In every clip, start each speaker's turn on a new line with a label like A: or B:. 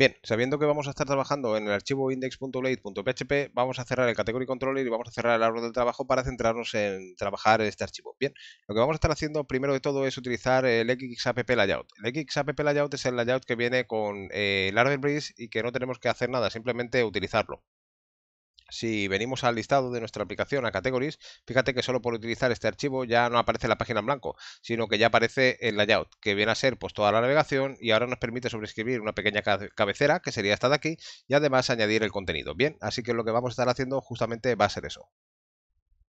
A: Bien, sabiendo que vamos a estar trabajando en el archivo index.blade.php, vamos a cerrar el category controller y vamos a cerrar el árbol del trabajo para centrarnos en trabajar este archivo. Bien, lo que vamos a estar haciendo primero de todo es utilizar el XApp layout. El XApp layout es el layout que viene con eh, el Breeze y que no tenemos que hacer nada, simplemente utilizarlo. Si venimos al listado de nuestra aplicación a Categories, fíjate que solo por utilizar este archivo ya no aparece la página en blanco, sino que ya aparece el layout, que viene a ser pues toda la navegación y ahora nos permite sobreescribir una pequeña cabecera, que sería esta de aquí, y además añadir el contenido. Bien, así que lo que vamos a estar haciendo justamente va a ser eso.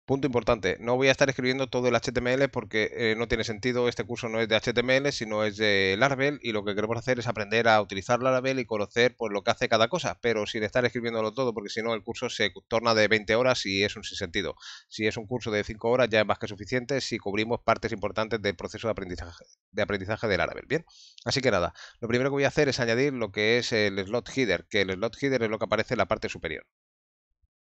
A: Punto importante, no voy a estar escribiendo todo el HTML porque eh, no tiene sentido, este curso no es de HTML, sino es de Laravel y lo que queremos hacer es aprender a utilizar Laravel y conocer pues, lo que hace cada cosa, pero sin estar escribiéndolo todo porque si no el curso se torna de 20 horas y es un sentido, Si es un curso de 5 horas ya es más que suficiente si cubrimos partes importantes del proceso de aprendizaje, de aprendizaje de Laravel, ¿bien? Así que nada, lo primero que voy a hacer es añadir lo que es el slot header, que el slot header es lo que aparece en la parte superior.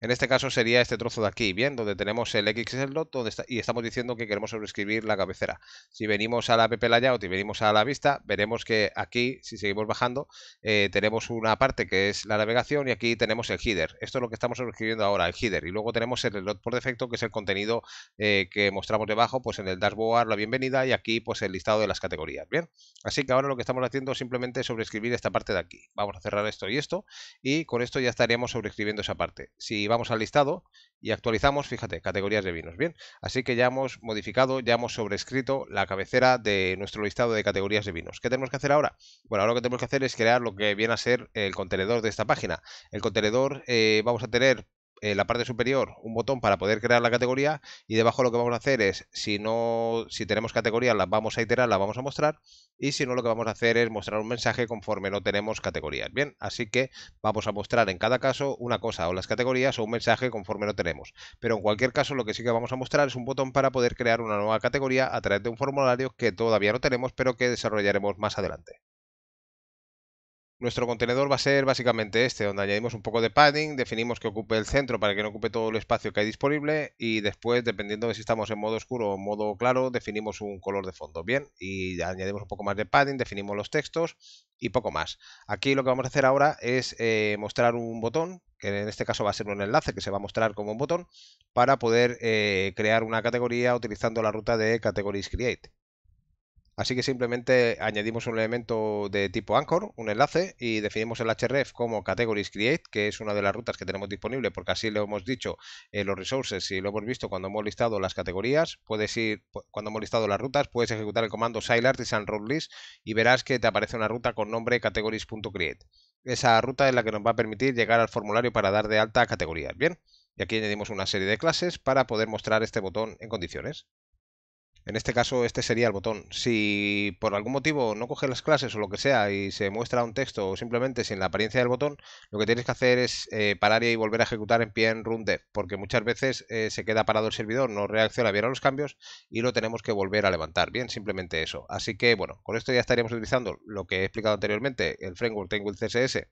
A: En este caso sería este trozo de aquí, bien, donde tenemos el es el está, y estamos diciendo que queremos sobreescribir la cabecera. Si venimos a la app layout y venimos a la vista, veremos que aquí, si seguimos bajando, eh, tenemos una parte que es la navegación y aquí tenemos el header. Esto es lo que estamos sobreescribiendo ahora, el header. Y luego tenemos el lot por defecto, que es el contenido eh, que mostramos debajo, pues en el dashboard, la bienvenida y aquí pues el listado de las categorías, bien. Así que ahora lo que estamos haciendo es simplemente sobreescribir esta parte de aquí. Vamos a cerrar esto y esto y con esto ya estaríamos sobreescribiendo esa parte. Si vamos al listado y actualizamos, fíjate, categorías de vinos. Bien, así que ya hemos modificado, ya hemos sobrescrito la cabecera de nuestro listado de categorías de vinos. ¿Qué tenemos que hacer ahora? Bueno, ahora lo que tenemos que hacer es crear lo que viene a ser el contenedor de esta página. El contenedor eh, vamos a tener en la parte superior un botón para poder crear la categoría y debajo lo que vamos a hacer es, si no, si tenemos categorías, las vamos a iterar, la vamos a mostrar y si no, lo que vamos a hacer es mostrar un mensaje conforme no tenemos categorías. Bien, así que vamos a mostrar en cada caso una cosa o las categorías o un mensaje conforme no tenemos. Pero en cualquier caso, lo que sí que vamos a mostrar es un botón para poder crear una nueva categoría a través de un formulario que todavía no tenemos, pero que desarrollaremos más adelante. Nuestro contenedor va a ser básicamente este, donde añadimos un poco de padding, definimos que ocupe el centro para que no ocupe todo el espacio que hay disponible y después, dependiendo de si estamos en modo oscuro o modo claro, definimos un color de fondo. Bien, y añadimos un poco más de padding, definimos los textos y poco más. Aquí lo que vamos a hacer ahora es eh, mostrar un botón, que en este caso va a ser un enlace que se va a mostrar como un botón, para poder eh, crear una categoría utilizando la ruta de Categories Create. Así que simplemente añadimos un elemento de tipo anchor, un enlace, y definimos el href como categories create, que es una de las rutas que tenemos disponible, porque así lo hemos dicho en los resources y lo hemos visto cuando hemos listado las categorías. Puedes ir, cuando hemos listado las rutas, puedes ejecutar el comando route list y verás que te aparece una ruta con nombre categories.create. Esa ruta es la que nos va a permitir llegar al formulario para dar de alta categorías. Bien, y aquí añadimos una serie de clases para poder mostrar este botón en condiciones. En este caso, este sería el botón. Si por algún motivo no coge las clases o lo que sea y se muestra un texto o simplemente sin la apariencia del botón, lo que tienes que hacer es eh, parar y volver a ejecutar en en Run Dev, porque muchas veces eh, se queda parado el servidor, no reacciona bien a los cambios y lo tenemos que volver a levantar. Bien, simplemente eso. Así que bueno, con esto ya estaríamos utilizando lo que he explicado anteriormente, el framework el CSS,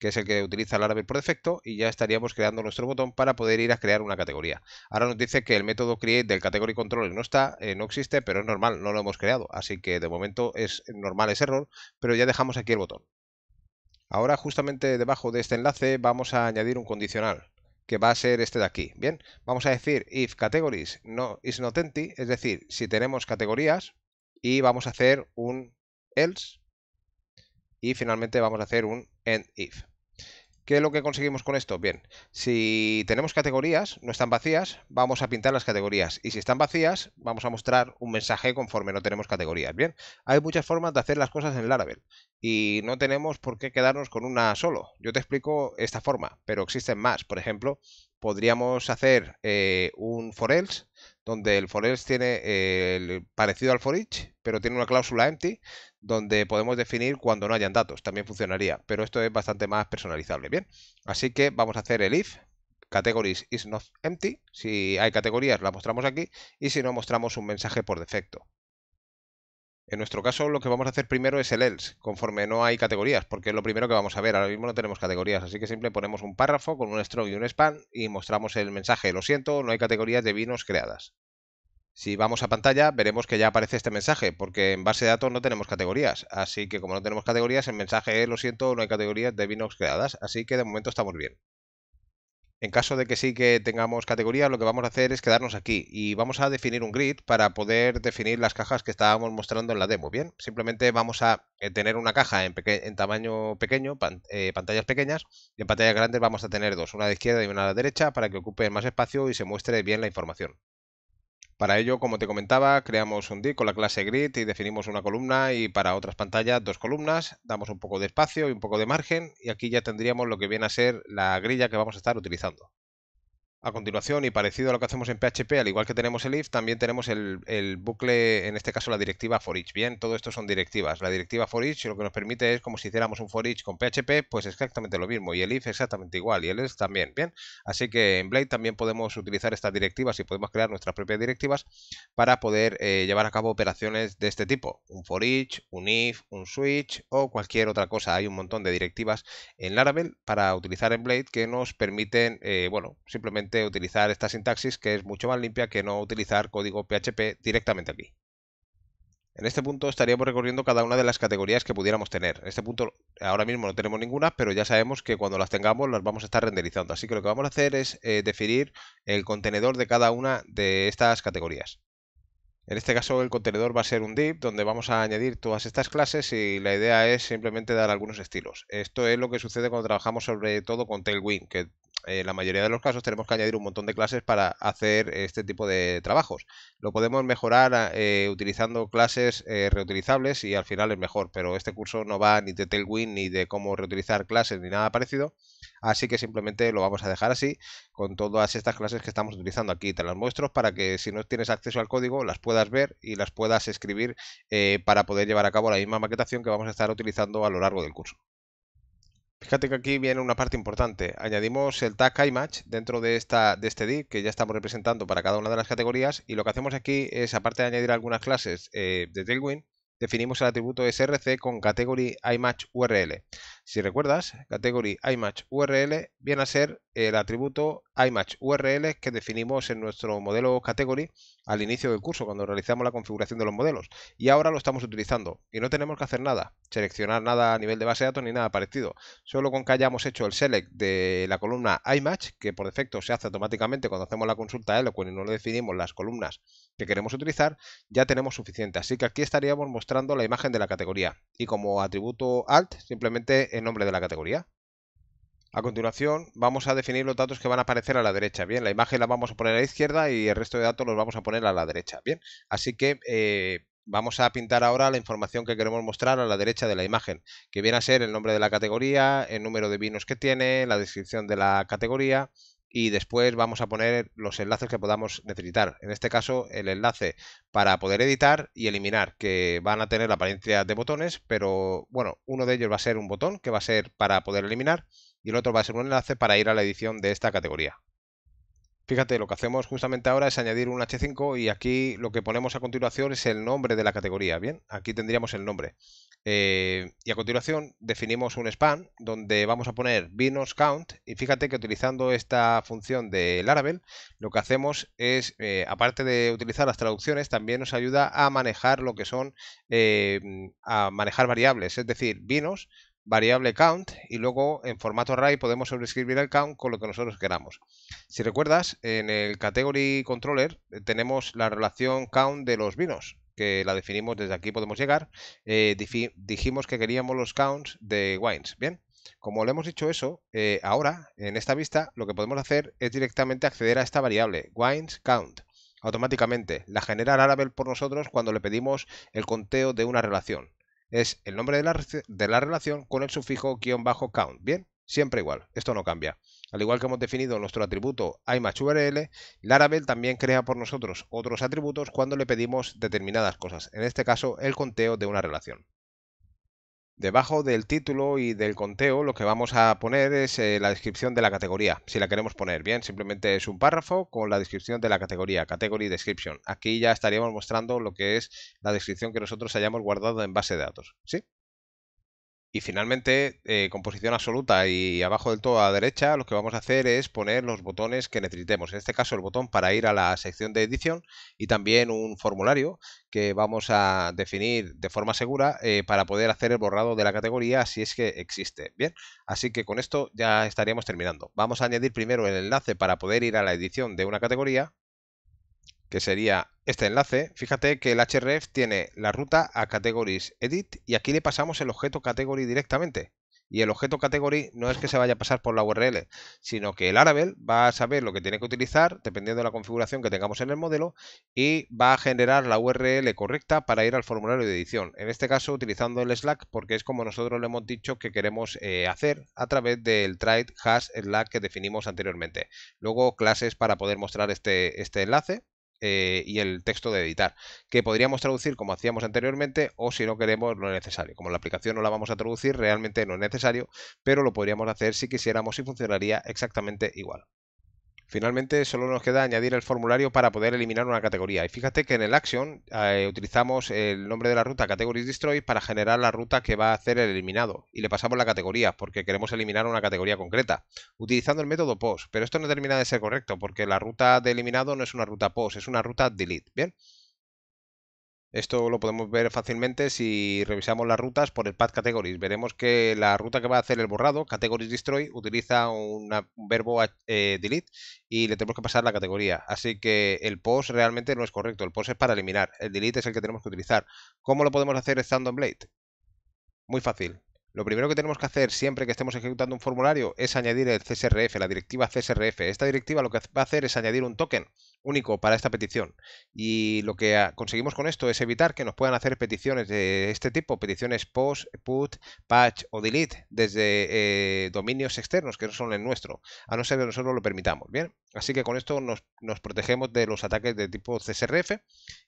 A: que es el que utiliza Laravel por defecto, y ya estaríamos creando nuestro botón para poder ir a crear una categoría. Ahora nos dice que el método create del category control no está, en eh, no existe, pero es normal, no lo hemos creado. Así que de momento es normal ese error, pero ya dejamos aquí el botón. Ahora justamente debajo de este enlace vamos a añadir un condicional que va a ser este de aquí. Bien, vamos a decir if categories no is not empty, es decir, si tenemos categorías y vamos a hacer un else y finalmente vamos a hacer un end if. ¿Qué es lo que conseguimos con esto? Bien, si tenemos categorías, no están vacías, vamos a pintar las categorías. Y si están vacías, vamos a mostrar un mensaje conforme no tenemos categorías. Bien, hay muchas formas de hacer las cosas en Laravel y no tenemos por qué quedarnos con una solo. Yo te explico esta forma, pero existen más. Por ejemplo, podríamos hacer eh, un for else, donde el for else tiene eh, parecido al for each, pero tiene una cláusula empty, donde podemos definir cuando no hayan datos. También funcionaría, pero esto es bastante más personalizable. Bien, así que vamos a hacer el if. Categories is not empty. Si hay categorías, la mostramos aquí. Y si no, mostramos un mensaje por defecto. En nuestro caso lo que vamos a hacer primero es el else, conforme no hay categorías, porque es lo primero que vamos a ver. Ahora mismo no tenemos categorías, así que simplemente ponemos un párrafo con un stroke y un span y mostramos el mensaje, lo siento, no hay categorías de vinos creadas. Si vamos a pantalla veremos que ya aparece este mensaje, porque en base de datos no tenemos categorías, así que como no tenemos categorías el mensaje lo siento, no hay categorías de vinos creadas, así que de momento estamos bien. En caso de que sí que tengamos categoría lo que vamos a hacer es quedarnos aquí y vamos a definir un grid para poder definir las cajas que estábamos mostrando en la demo. Bien, simplemente vamos a eh, tener una caja en, tamaño pequeño, eh, pantallas pequeñas, y en pantallas grandes vamos a tener dos, una de izquierda y una a la derecha, para que ocupe más espacio y se muestre bien la información. Para ello, como te comentaba, creamos un DIC con la clase grid y definimos una columna y para otras pantallas dos columnas, damos un poco de espacio y un poco de margen y aquí ya tendríamos lo que viene a ser la grilla que vamos a estar utilizando a continuación, y parecido a lo que hacemos en PHP, al igual que tenemos el if, también tenemos el, bucle, en este caso la directiva for each. Bien, todo esto son directivas. La directiva for each lo que nos permite es, como si hiciéramos un for each con PHP, pues exactamente lo mismo. Y el if exactamente igual, y el else también. Bien, así que en Blade también podemos utilizar estas directivas y podemos crear nuestras propias directivas para poder eh, llevar a cabo operaciones de este tipo. Un for each, un if, un switch o cualquier otra cosa. Hay un montón de directivas en Laravel para utilizar en Blade que nos permiten, eh, bueno, simplemente utilizar esta sintaxis que es mucho más limpia que no utilizar código PHP directamente aquí. En este punto estaríamos recorriendo cada una de las categorías que pudiéramos tener. En este punto ahora mismo no tenemos ninguna, pero ya sabemos que cuando las tengamos las vamos a estar renderizando. Así que lo que vamos a hacer es eh, definir el contenedor de cada una de estas categorías. En este caso el contenedor va a ser un div donde vamos a añadir todas estas clases y la idea es simplemente dar algunos estilos. Esto es lo que sucede cuando trabajamos sobre todo con Tailwind, que en eh, la mayoría de los casos tenemos que añadir un montón de clases para hacer este tipo de trabajos. Lo podemos mejorar eh, utilizando clases eh, reutilizables y al final es mejor, pero este curso no va ni de Tailwind ni de cómo reutilizar clases ni nada parecido, así que simplemente lo vamos a dejar así con todas estas clases que estamos utilizando aquí. Te las muestro para que si no tienes acceso al código las puedas ver y las puedas escribir para poder llevar a cabo la misma maquetación que vamos a estar utilizando a lo largo del curso. Fíjate que aquí viene una parte importante. Añadimos el tag iMatch dentro de, esta, de este div que ya estamos representando para cada una de las categorías y lo que hacemos aquí es, aparte de añadir algunas clases eh, de Tailwind, definimos el atributo src con category image url. Si recuerdas, category imatch URL viene a ser el atributo imatch URL que definimos en nuestro modelo category al inicio del curso cuando realizamos la configuración de los modelos y ahora lo estamos utilizando y no tenemos que hacer nada, seleccionar nada a nivel de base de datos ni nada parecido, solo con que hayamos hecho el select de la columna imatch, que por defecto se hace automáticamente cuando hacemos la consulta Eloquent y no definimos las columnas que queremos utilizar, ya tenemos suficiente, así que aquí estaríamos mostrando la imagen de la categoría y como atributo alt simplemente el nombre de la categoría. A continuación vamos a definir los datos que van a aparecer a la derecha. Bien, la imagen la vamos a poner a la izquierda y el resto de datos los vamos a poner a la derecha. Bien, así que eh, vamos a pintar ahora la información que queremos mostrar a la derecha de la imagen, que viene a ser el nombre de la categoría, el número de vinos que tiene, la descripción de la categoría, y después vamos a poner los enlaces que podamos necesitar. En este caso, el enlace para poder editar y eliminar, que van a tener la apariencia de botones, pero bueno, uno de ellos va a ser un botón que va a ser para poder eliminar y el otro va a ser un enlace para ir a la edición de esta categoría. Fíjate, lo que hacemos justamente ahora es añadir un H5 y aquí lo que ponemos a continuación es el nombre de la categoría, ¿bien? Aquí tendríamos el nombre. Eh, y a continuación definimos un span donde vamos a poner vinos count y fíjate que utilizando esta función de Laravel lo que hacemos es, eh, aparte de utilizar las traducciones, también nos ayuda a manejar lo que son, eh, a manejar variables, es decir, vinos variable count y luego en formato array podemos sobrescribir el count con lo que nosotros queramos. Si recuerdas, en el category controller eh, tenemos la relación count de los vinos, que la definimos desde aquí podemos llegar. Eh, dijimos que queríamos los counts de wines, ¿bien? Como le hemos dicho eso, eh, ahora en esta vista lo que podemos hacer es directamente acceder a esta variable, wines count automáticamente. La genera Laravel por nosotros cuando le pedimos el conteo de una relación es el nombre de la, de la relación con el sufijo bajo count. Bien, siempre igual, esto no cambia. Al igual que hemos definido nuestro atributo la Laravel también crea por nosotros otros atributos cuando le pedimos determinadas cosas, en este caso el conteo de una relación. Debajo del título y del conteo lo que vamos a poner es eh, la descripción de la categoría, si la queremos poner. Bien, simplemente es un párrafo con la descripción de la categoría, Category Description. Aquí ya estaríamos mostrando lo que es la descripción que nosotros hayamos guardado en base de datos. ¿Sí? Y finalmente, eh, con composición absoluta y abajo del todo a derecha, lo que vamos a hacer es poner los botones que necesitemos. En este caso, el botón para ir a la sección de edición y también un formulario que vamos a definir de forma segura eh, para poder hacer el borrado de la categoría si es que existe. Bien, así que con esto ya estaríamos terminando. Vamos a añadir primero el enlace para poder ir a la edición de una categoría, que sería este enlace, fíjate que el href tiene la ruta a categories edit y aquí le pasamos el objeto category directamente. Y el objeto category no es que se vaya a pasar por la URL, sino que el Arabel va a saber lo que tiene que utilizar dependiendo de la configuración que tengamos en el modelo y va a generar la URL correcta para ir al formulario de edición. En este caso utilizando el Slack porque es como nosotros le hemos dicho que queremos eh, hacer a través del trade hash Slack que definimos anteriormente. Luego clases para poder mostrar este, este enlace eh, y el texto de editar, que podríamos traducir como hacíamos anteriormente o si no queremos no es necesario. Como la aplicación no la vamos a traducir, realmente no es necesario, pero lo podríamos hacer si quisiéramos y funcionaría exactamente igual. Finalmente, solo nos queda añadir el formulario para poder eliminar una categoría. Y fíjate que en el action eh, utilizamos el nombre de la ruta categories destroy para generar la ruta que va a hacer el eliminado. Y le pasamos la categoría porque queremos eliminar una categoría concreta, utilizando el método post. Pero esto no termina de ser correcto porque la ruta de eliminado no es una ruta post, es una ruta delete. Bien. Esto lo podemos ver fácilmente si revisamos las rutas por el path categories. Veremos que la ruta que va a hacer el borrado, categories destroy, utiliza un verbo eh, delete y le tenemos que pasar la categoría. Así que el post realmente no es correcto. El post es para eliminar. El delete es el que tenemos que utilizar. ¿Cómo lo podemos hacer estando en Blade? Muy fácil. Lo primero que tenemos que hacer siempre que estemos ejecutando un formulario es añadir el CSRF, la directiva CSRF. Esta directiva lo que va a hacer es añadir un token único para esta petición. Y lo que conseguimos con esto es evitar que nos puedan hacer peticiones de este tipo, peticiones post, put, patch o delete desde eh, dominios externos que no son el nuestro, a no ser que nosotros lo permitamos. Bien, así que con esto nos, nos protegemos de los ataques de tipo CSRF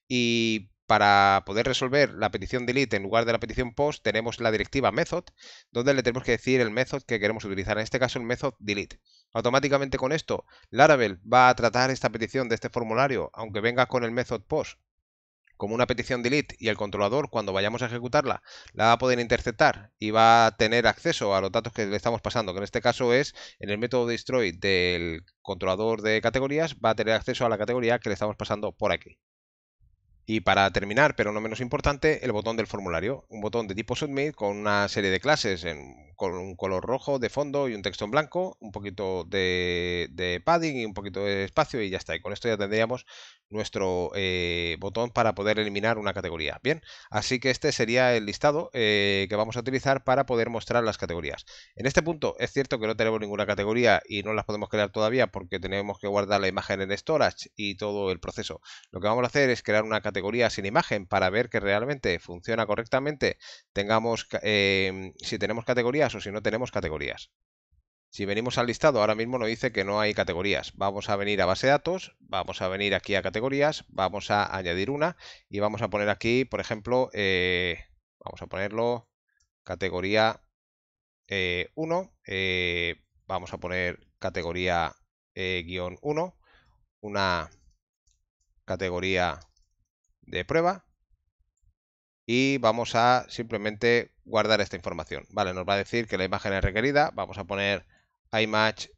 A: y para poder resolver la petición delete en lugar de la petición post, tenemos la directiva method, donde le tenemos que decir el method que queremos utilizar, en este caso el method delete. Automáticamente con esto, Laravel va a tratar esta petición de este formulario, aunque venga con el method post, como una petición delete y el controlador cuando vayamos a ejecutarla la va a poder interceptar y va a tener acceso a los datos que le estamos pasando, que en este caso es en el método destroy del controlador de categorías, va a tener acceso a la categoría que le estamos pasando por aquí. Y para terminar, pero no menos importante, el botón del formulario, un botón de tipo Submit con una serie de clases con un color rojo de fondo y un texto en blanco, un poquito de, padding y un poquito de espacio y ya está. Y con esto ya tendríamos nuestro eh, botón para poder eliminar una categoría. Bien, así que este sería el listado eh, que vamos a utilizar para poder mostrar las categorías. En este punto es cierto que no tenemos ninguna categoría y no las podemos crear todavía porque tenemos que guardar la imagen en storage y todo el proceso. Lo que vamos a hacer es crear una categoría categoría sin imagen para ver que realmente funciona correctamente, tengamos em, si tenemos categorías o si no tenemos categorías. Si venimos al listado, ahora mismo nos dice que no hay categorías. Vamos a venir a base de datos, vamos a venir aquí a categorías, vamos a añadir una y vamos a poner aquí, por ejemplo, eh, vamos a ponerlo categoría 1, eh, eh, vamos a poner categoría guión 1, una categoría de prueba y vamos a simplemente guardar esta información. Vale, nos va a decir que la imagen es requerida, vamos a poner image.jpg,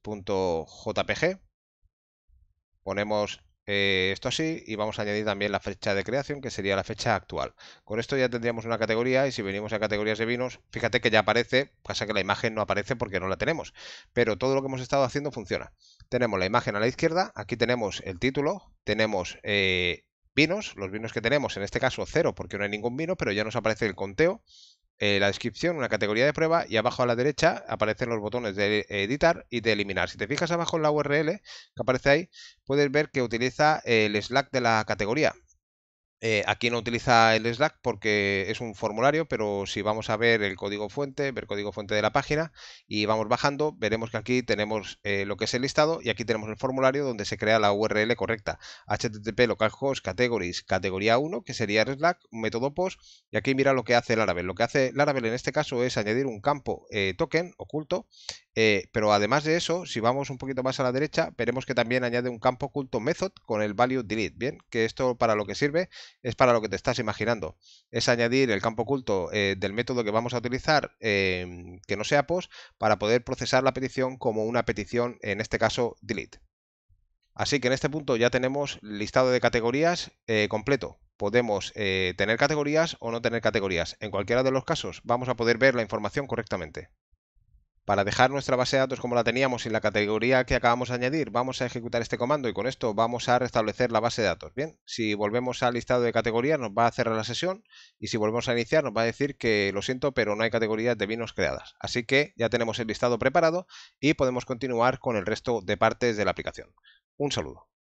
A: ponemos eh, esto así y vamos a añadir también la fecha de creación que sería la fecha actual. Con esto ya tendríamos una categoría y si venimos a categorías de vinos, fíjate que ya aparece, pasa que la imagen no aparece porque no la tenemos, pero todo lo que hemos estado haciendo funciona. Tenemos la imagen a la izquierda, aquí tenemos el título, tenemos eh, vinos, los vinos que tenemos, en este caso cero porque no hay ningún vino, pero ya nos aparece el conteo, eh, la descripción, una categoría de prueba y abajo a la derecha aparecen los botones de editar y de eliminar. Si te fijas abajo en la URL que aparece ahí, puedes ver que utiliza el Slack de la categoría. Eh, aquí no utiliza el Slack porque es un formulario, pero si vamos a ver el código fuente, ver código fuente de la página y vamos bajando, veremos que aquí tenemos eh, lo que es el listado y aquí tenemos el formulario donde se crea la URL correcta. HTTP localhost categories categoría 1, que sería el Slack, método post y aquí mira lo que hace Laravel. Lo que hace Laravel en este caso es añadir un campo eh, token oculto, pero además de eso, si vamos un poquito más a la derecha, veremos que también añade un campo oculto method con el value delete, ¿bien? Que esto para lo que sirve es para lo que te estás imaginando. Es añadir el campo oculto eh, del método que vamos a utilizar, em, que no sea POST, para poder procesar la petición como una petición, en este caso, delete. Así que en este punto ya tenemos listado de categorías eh, completo. Podemos eh, tener categorías o no tener categorías. En cualquiera de los casos vamos a poder ver la información correctamente. Para dejar nuestra base de datos como la teníamos y la categoría que acabamos de añadir, vamos a ejecutar este comando y con esto vamos a restablecer la base de datos. Bien, si volvemos al listado de categorías nos va a cerrar la sesión y si volvemos a iniciar nos va a decir que lo siento pero no hay categorías de vinos creadas. Así que ya tenemos el listado preparado y podemos continuar con el resto de partes de la aplicación. Un saludo.